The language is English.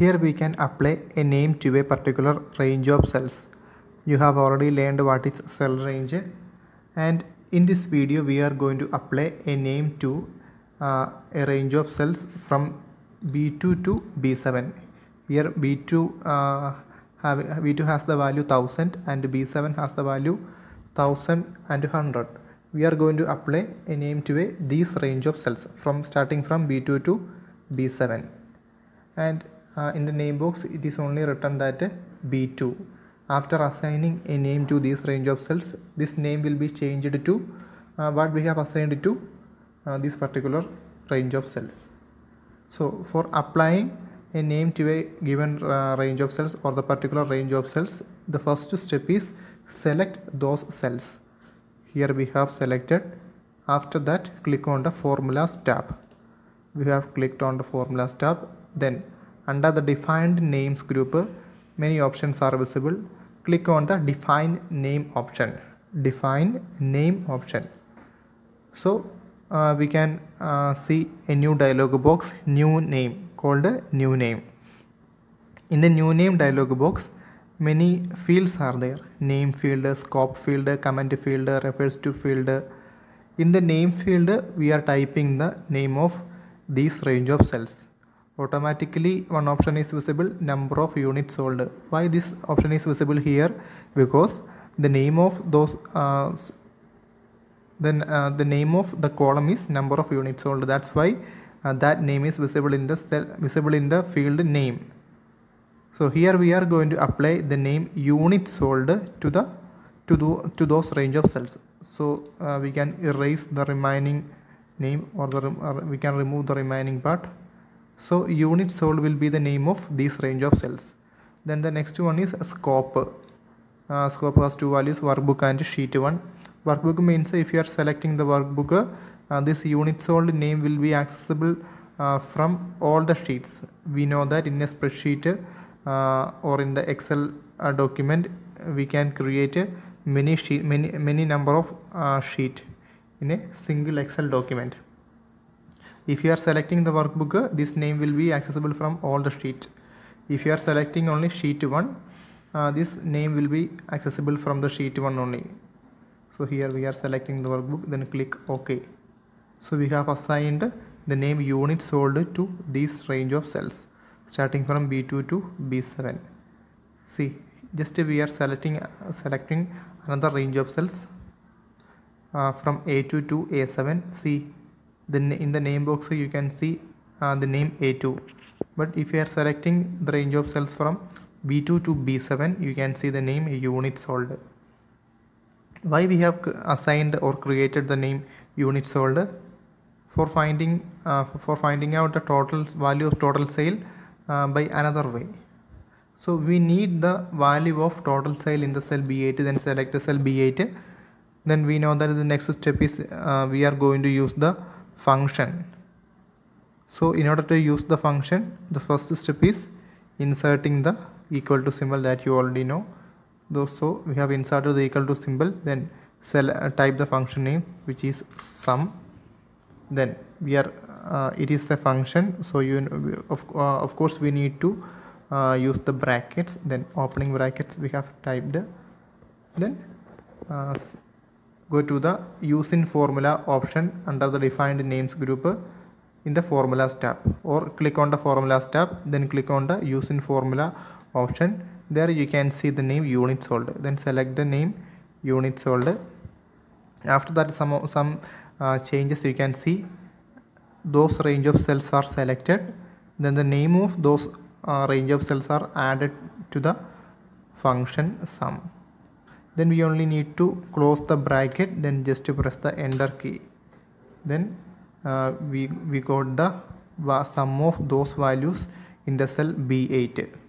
Here we can apply a name to a particular range of cells. You have already learned what is cell range and in this video we are going to apply a name to uh, a range of cells from B2 to B7. Here B2 uh, have, B2 has the value 1000 and B7 has the value 1000 and 100. We are going to apply a name to a these range of cells from starting from B2 to B7 and uh, in the name box it is only written that B2. After assigning a name to this range of cells, this name will be changed to uh, what we have assigned to uh, this particular range of cells. So for applying a name to a given uh, range of cells or the particular range of cells, the first step is select those cells. Here we have selected. After that click on the formulas tab. We have clicked on the formulas tab. Then under the defined names group, many options are visible. Click on the define name option. Define name option. So uh, we can uh, see a new dialog box, new name called new name. In the new name dialog box, many fields are there. Name field, scope field, comment field, refers to field. In the name field, we are typing the name of this range of cells automatically one option is visible number of units sold why this option is visible here because the name of those uh, then uh, the name of the column is number of units sold that's why uh, that name is visible in the cell visible in the field name so here we are going to apply the name unit sold to the to do to those range of cells so uh, we can erase the remaining name or the or we can remove the remaining part so unit sold will be the name of this range of cells. Then the next one is scope. Uh, scope has two values workbook and sheet 1. Workbook means if you are selecting the workbook, uh, this unit sold name will be accessible uh, from all the sheets. We know that in a spreadsheet uh, or in the Excel uh, document, we can create many sheet, many, many number of uh, sheet in a single Excel document if you are selecting the workbook this name will be accessible from all the sheets. if you are selecting only sheet 1 uh, this name will be accessible from the sheet 1 only so here we are selecting the workbook then click ok so we have assigned the name unit sold to this range of cells starting from b2 to b7 see just we are selecting uh, selecting another range of cells uh, from a2 to a7 see then in the name box you can see uh, the name A2 but if you are selecting the range of cells from B2 to B7 you can see the name unit sold why we have assigned or created the name unit sold for finding uh, for finding out the total value of total sale uh, by another way so we need the value of total sale in the cell B8 then select the cell B8 then we know that the next step is uh, we are going to use the function so in order to use the function the first step is inserting the equal to symbol that you already know though so we have inserted the equal to symbol then uh, type the function name which is sum then we are uh, it is a function so you of, uh, of course we need to uh, use the brackets then opening brackets we have typed then uh, go to the use in formula option under the defined names group in the formulas tab or click on the formulas tab then click on the use in formula option there you can see the name unit sold then select the name unit sold after that some some uh, changes you can see those range of cells are selected then the name of those uh, range of cells are added to the function sum then we only need to close the bracket then just to press the enter key then uh, we we got the sum of those values in the cell b8